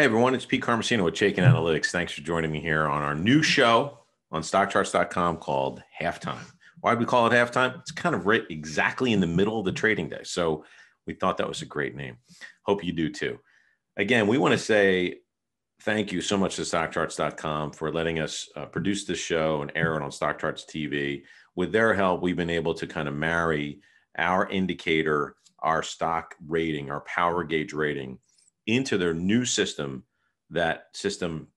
Hey everyone, it's Pete Carmesino with Chaikin Analytics. Thanks for joining me here on our new show on stockcharts.com called Halftime. Why do we call it halftime? It's kind of right exactly in the middle of the trading day. So we thought that was a great name. Hope you do too. Again, we want to say thank you so much to stockcharts.com for letting us uh, produce this show and air it on Stockcharts TV. With their help, we've been able to kind of marry our indicator, our stock rating, our power gauge rating into their new system, that system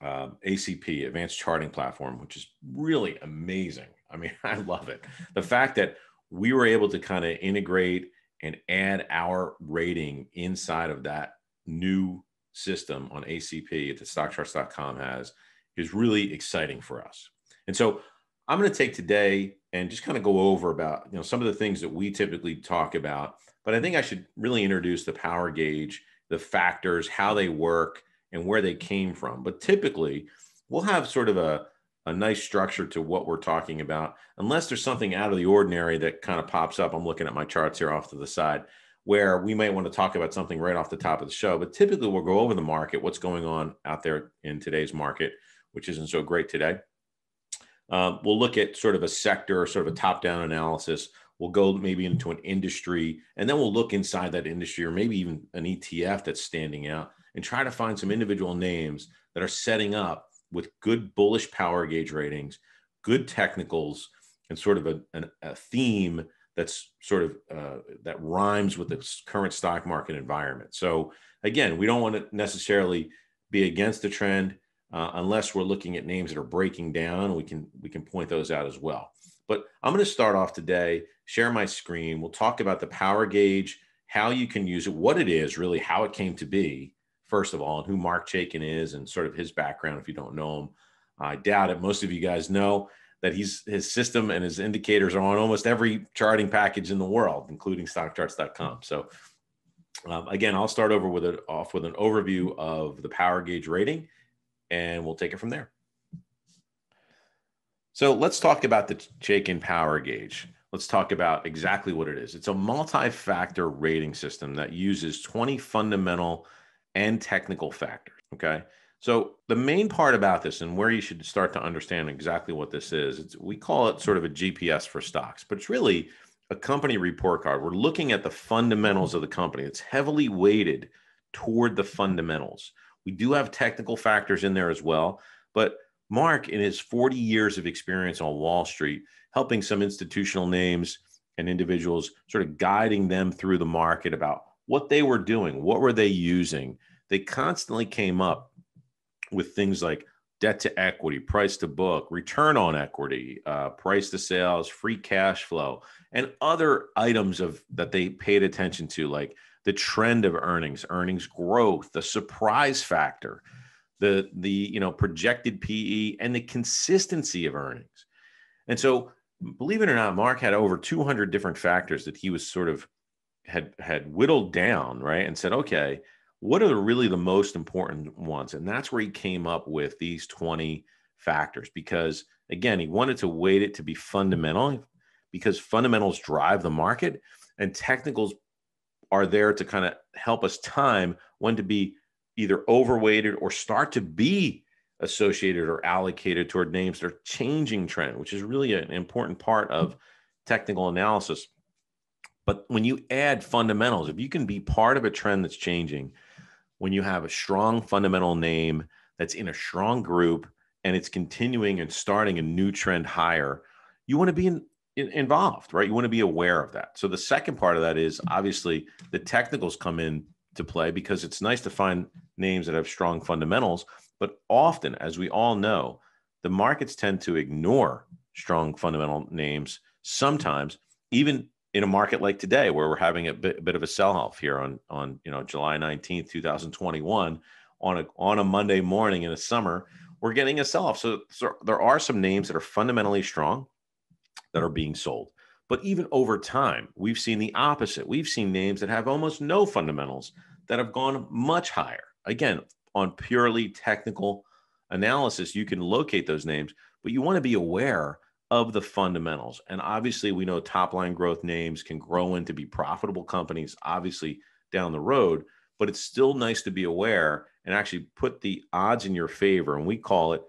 um, ACP, Advanced Charting Platform, which is really amazing. I mean, I love it. The fact that we were able to kind of integrate and add our rating inside of that new system on ACP that stockcharts.com has is really exciting for us. And so I'm going to take today and just kind of go over about, you know, some of the things that we typically talk about, but I think I should really introduce the power gauge the factors, how they work, and where they came from. But typically, we'll have sort of a, a nice structure to what we're talking about, unless there's something out of the ordinary that kind of pops up. I'm looking at my charts here off to the side where we might want to talk about something right off the top of the show. But typically, we'll go over the market, what's going on out there in today's market, which isn't so great today. Uh, we'll look at sort of a sector, sort of a top down analysis. We'll go maybe into an industry and then we'll look inside that industry or maybe even an ETF that's standing out and try to find some individual names that are setting up with good bullish power gauge ratings, good technicals, and sort of a, a theme that's sort of uh, that rhymes with the current stock market environment. So again, we don't want to necessarily be against the trend uh, unless we're looking at names that are breaking down. We can we can point those out as well. But I'm going to start off today share my screen. We'll talk about the power gauge, how you can use it, what it is, really, how it came to be, first of all, and who Mark Chaikin is and sort of his background if you don't know him. I doubt it. Most of you guys know that he's his system and his indicators are on almost every charting package in the world, including stockcharts.com. So um, again, I'll start over with it off with an overview of the power gauge rating, and we'll take it from there. So let's talk about the Chaikin power gauge. Let's talk about exactly what it is. It's a multi factor rating system that uses 20 fundamental and technical factors. Okay. So, the main part about this and where you should start to understand exactly what this is, we call it sort of a GPS for stocks, but it's really a company report card. We're looking at the fundamentals of the company. It's heavily weighted toward the fundamentals. We do have technical factors in there as well, but Mark, in his 40 years of experience on Wall Street, helping some institutional names and individuals, sort of guiding them through the market about what they were doing, what were they using. They constantly came up with things like debt to equity, price to book, return on equity, uh, price to sales, free cash flow, and other items of that they paid attention to, like the trend of earnings, earnings growth, the surprise factor, the the you know projected PE, and the consistency of earnings. And so believe it or not, Mark had over 200 different factors that he was sort of had had whittled down, right? And said, okay, what are really the most important ones? And that's where he came up with these 20 factors because again, he wanted to weight it to be fundamental because fundamentals drive the market and technicals are there to kind of help us time when to be either overweighted or start to be associated or allocated toward names that are changing trend, which is really an important part of technical analysis. But when you add fundamentals, if you can be part of a trend that's changing, when you have a strong fundamental name that's in a strong group and it's continuing and starting a new trend higher, you want to be in, in, involved, right? You want to be aware of that. So the second part of that is obviously the technicals come in to play because it's nice to find names that have strong fundamentals, but often, as we all know, the markets tend to ignore strong fundamental names sometimes, even in a market like today where we're having a bit, a bit of a sell-off here on on you know July 19th 2021 on a on a Monday morning in the summer we're getting a sell-off so, so there are some names that are fundamentally strong that are being sold but even over time we've seen the opposite we've seen names that have almost no fundamentals that have gone much higher again on purely technical analysis, you can locate those names, but you want to be aware of the fundamentals. And obviously, we know top line growth names can grow into be profitable companies, obviously, down the road, but it's still nice to be aware and actually put the odds in your favor. And we call it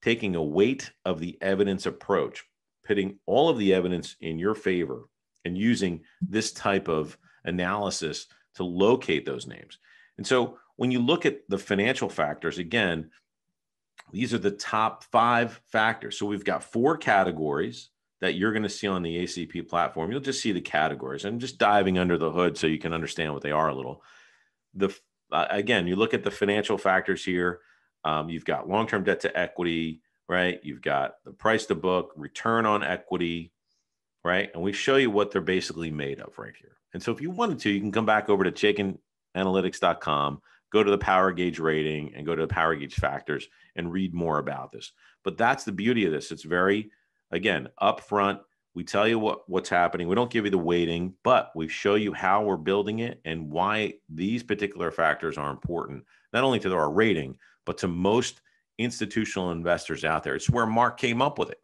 taking a weight of the evidence approach, putting all of the evidence in your favor and using this type of analysis to locate those names. And so when you look at the financial factors, again, these are the top five factors. So we've got four categories that you're going to see on the ACP platform. You'll just see the categories. I'm just diving under the hood so you can understand what they are a little. The uh, again, you look at the financial factors here. Um, you've got long-term debt to equity, right? You've got the price to book, return on equity, right? And we show you what they're basically made of right here. And so if you wanted to, you can come back over to chickenanalytics.com go to the power gauge rating and go to the power gauge factors and read more about this. But that's the beauty of this. It's very, again, upfront. We tell you what, what's happening. We don't give you the weighting, but we show you how we're building it and why these particular factors are important, not only to our rating, but to most institutional investors out there. It's where Mark came up with it.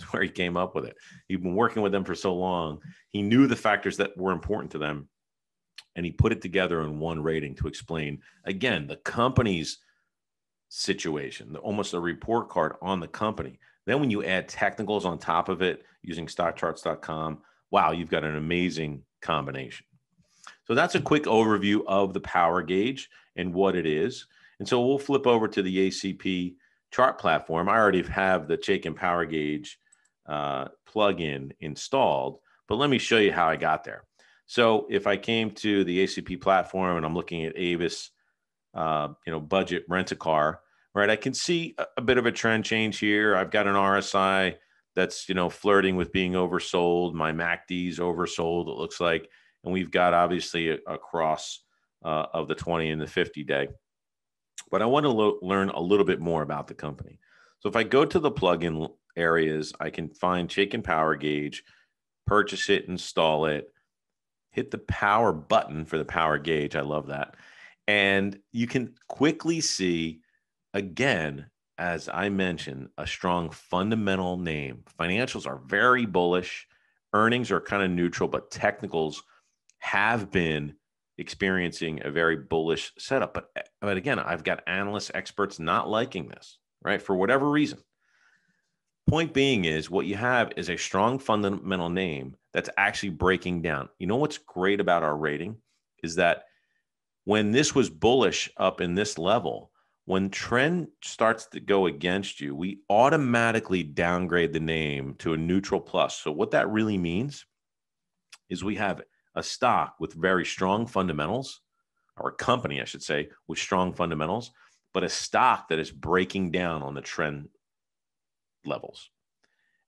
It's where he came up with it. He'd been working with them for so long. He knew the factors that were important to them and he put it together in one rating to explain again the company's situation, almost a report card on the company. Then when you add technicals on top of it using stockcharts.com, wow, you've got an amazing combination. So that's a quick overview of the power gauge and what it is. And so we'll flip over to the ACP chart platform. I already have the Chaikin Power Gauge uh, plugin installed, but let me show you how I got there. So if I came to the ACP platform and I'm looking at Avis, uh, you know, budget rent a car, right? I can see a bit of a trend change here. I've got an RSI that's you know flirting with being oversold. My MACD's oversold. It looks like, and we've got obviously a, a cross uh, of the 20 and the 50 day. But I want to lo- learn a little bit more about the company. So if I go to the plug-in areas, I can find Chicken power gauge, purchase it, install it hit the power button for the power gauge. I love that. And you can quickly see, again, as I mentioned, a strong fundamental name. Financials are very bullish, earnings are kind of neutral, but technicals have been experiencing a very bullish setup. But, but again, I've got analysts, experts not liking this, right? For whatever reason. Point being is what you have is a strong fundamental name that's actually breaking down. You know what's great about our rating is that when this was bullish up in this level, when trend starts to go against you, we automatically downgrade the name to a neutral plus. So what that really means is we have a stock with very strong fundamentals, or a company, I should say, with strong fundamentals, but a stock that is breaking down on the trend levels.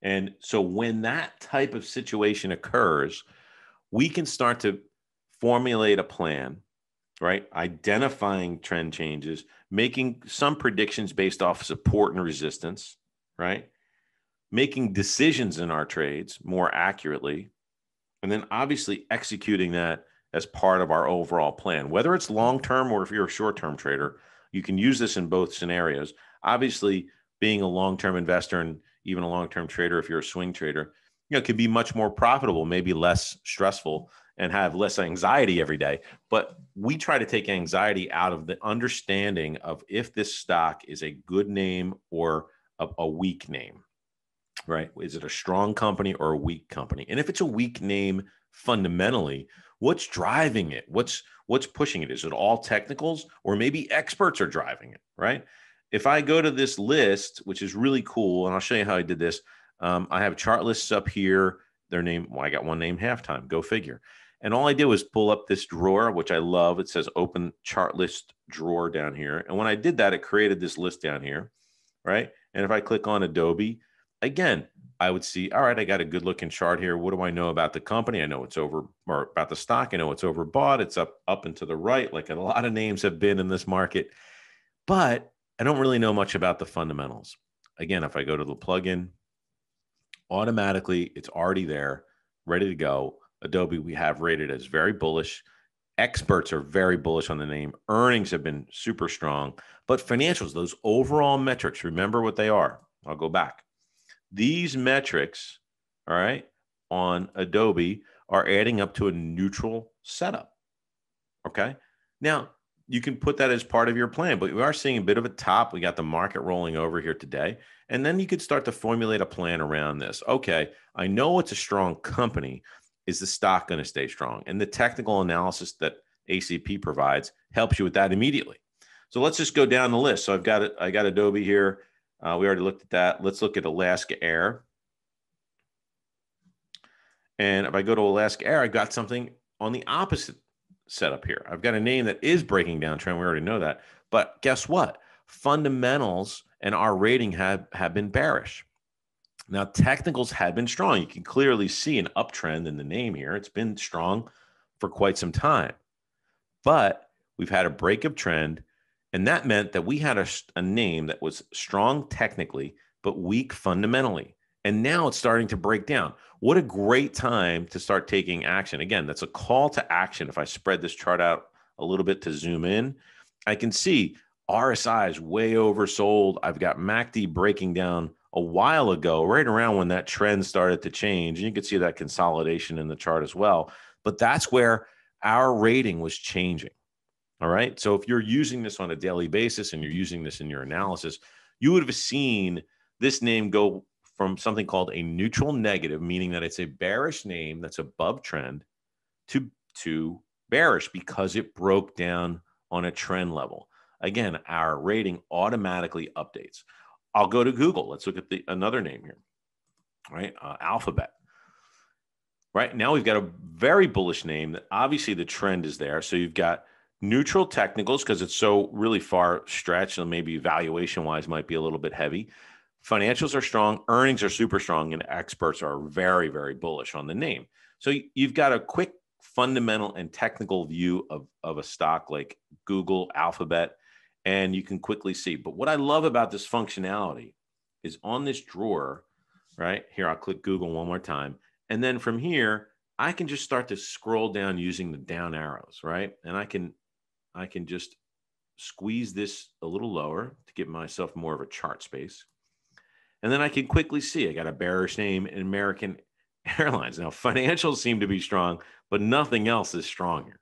And so when that type of situation occurs, we can start to formulate a plan, right? Identifying trend changes, making some predictions based off support and resistance, right? Making decisions in our trades more accurately, and then obviously executing that as part of our overall plan. Whether it's long term or if you're a short term trader, you can use this in both scenarios. Obviously, being a long-term investor and even a long-term trader, if you're a swing trader, you know, could be much more profitable, maybe less stressful and have less anxiety every day. But we try to take anxiety out of the understanding of if this stock is a good name or a, a, weak name, right? Is it a strong company or a weak company? And if it's a weak name fundamentally, what's driving it? What's what's pushing it? Is it all technicals or maybe experts are driving it, right? if I go to this list, which is really cool, and I'll show you how I did this. Um, I have chart lists up here. Their name, well, I got one named halftime. Go figure. And all I did was pull up this drawer, which I love. It says open chart list drawer down here. And when I did that, it created this list down here, right? And if I click on Adobe, again, I would see, all right, I got a good looking chart here. What do I know about the company? I know it's over or about the stock. I know it's overbought. It's up up and to the right, like a lot of names have been in this market. But I don't really know much about the fundamentals. Again, if I go to the plugin, automatically it's already there, ready to go. Adobe, we have rated as very bullish. Experts are very bullish on the name. Earnings have been super strong. But financials, those overall metrics, remember what they are. I'll go back. These metrics, all right, on Adobe are adding up to a neutral setup. Okay. Now, you can put that as part of your plan. But we are seeing a bit of a top. We got the market rolling over here today. And then you could start to formulate a plan around this. Okay, I know it's a strong company. Is the stock going to stay strong? And the technical analysis that ACP provides helps you with that immediately. So let's just go down the list. So I've got I got Adobe here. Uh, we already looked at that. Let's look at Alaska Air. And if I go to Alaska Air, I've got something on the opposite set up here. I've got a name that is breaking down trend. We already know that. But guess what? Fundamentals and our rating have, have been bearish. Now, technicals have been strong. You can clearly see an uptrend in the name here. It's been strong for quite some time. But we've had a break of trend. And that meant that we had a, a name that was strong technically, but weak fundamentally. And now it's starting to break down. What a great time to start taking action. Again, that's a call to action. If I spread this chart out a little bit to zoom in, I can see RSI is way oversold. I've got MACD breaking down a while ago, right around when that trend started to change. And you can see that consolidation in the chart as well. But that's where our rating was changing. All right. So if you're using this on a daily basis and you're using this in your analysis, you would have seen this name go from something called a neutral negative, meaning that it's a bearish name that's above trend, to, to bearish because it broke down on a trend level. Again, our rating automatically updates. I'll go to Google. Let's look at the another name here, right? Uh, Alphabet. Right now we've got a very bullish name that obviously the trend is there. So you've got neutral technicals because it's so really far stretched and maybe valuation wise might be a little bit heavy financials are strong, earnings are super strong, and experts are very, very bullish on the name. So you've got a quick fundamental and technical view of, of a stock like Google, Alphabet, and you can quickly see. But what I love about this functionality is on this drawer, right here, I'll click Google one more time. And then from here, I can just start to scroll down using the down arrows, right? And I can, I can just squeeze this a little lower to get myself more of a chart space. And then I can quickly see I got a bearish name in American Airlines. Now, financials seem to be strong, but nothing else is stronger.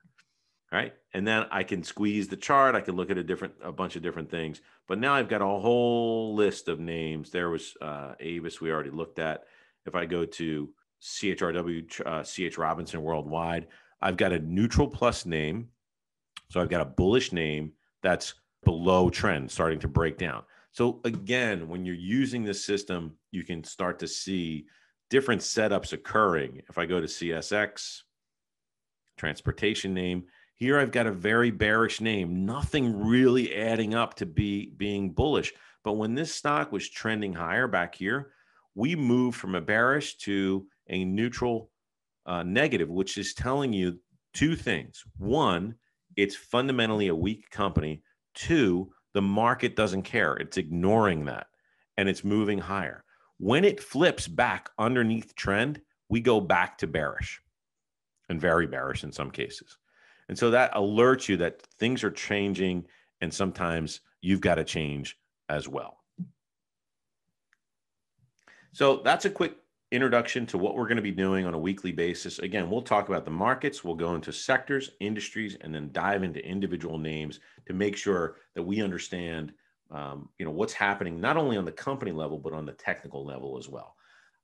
Right. And then I can squeeze the chart. I can look at a different, a bunch of different things. But now I've got a whole list of names. There was uh, Avis, we already looked at. If I go to CHRW, uh, CH Robinson Worldwide, I've got a neutral plus name. So I've got a bullish name that's below trend, starting to break down. So again, when you're using this system, you can start to see different setups occurring. If I go to CSX, transportation name, here I've got a very bearish name, nothing really adding up to be being bullish. But when this stock was trending higher back here, we moved from a bearish to a neutral uh, negative, which is telling you two things. One, it's fundamentally a weak company. Two, the market doesn't care. It's ignoring that and it's moving higher. When it flips back underneath trend, we go back to bearish and very bearish in some cases. And so that alerts you that things are changing and sometimes you've got to change as well. So that's a quick introduction to what we're going to be doing on a weekly basis. Again, we'll talk about the markets, we'll go into sectors, industries, and then dive into individual names to make sure that we understand um, you know what's happening not only on the company level but on the technical level as well.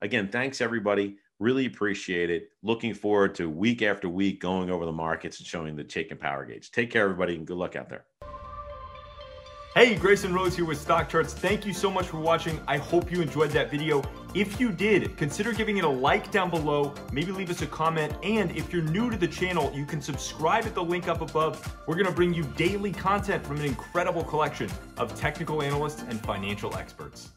Again, thanks everybody. Really appreciate it. Looking forward to week after week going over the markets and showing the chicken power gauge. Take care, everybody, and good luck out there. Hey, Grayson Rose here with Stock Charts. Thank you so much for watching. I hope you enjoyed that video. If you did, consider giving it a like down below, maybe leave us a comment, and if you're new to the channel, you can subscribe at the link up above. We're gonna bring you daily content from an incredible collection of technical analysts and financial experts.